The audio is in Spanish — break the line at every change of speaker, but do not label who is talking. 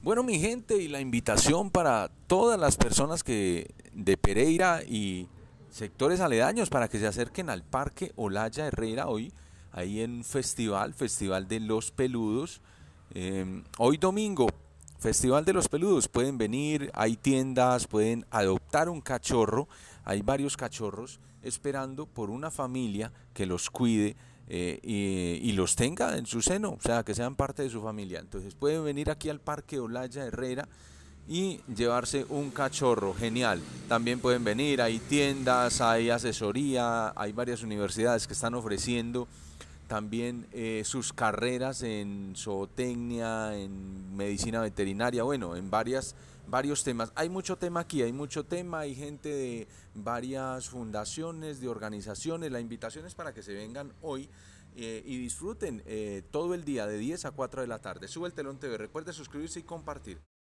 Bueno, mi gente, y la invitación para todas las personas que de Pereira y sectores aledaños para que se acerquen al Parque Olaya Herrera hoy, ahí en un festival, Festival de los Peludos. Em, hoy domingo, Festival de los Peludos, pueden venir, hay tiendas, pueden adoptar un cachorro, hay varios cachorros esperando por una familia que los cuide eh, y, y, los tenga en su seno, o sea, que sean parte de su familia. Entonces pueden venir aquí al Parque Olaya Herrera y llevarse un cachorro, genial. También pueden venir, hay tiendas, hay asesoría, hay varias universidades que están ofreciendo también eh, sus carreras en zootecnia, en medicina veterinaria, bueno, en varias, varios temas. Hay mucho tema aquí, hay mucho tema, hay gente de varias fundaciones, de organizaciones. La invitación es para que se vengan hoy eh, y disfruten eh, todo el día de 10 a 4 de la tarde. Sube el telón TV, recuerde
suscribirse y compartir.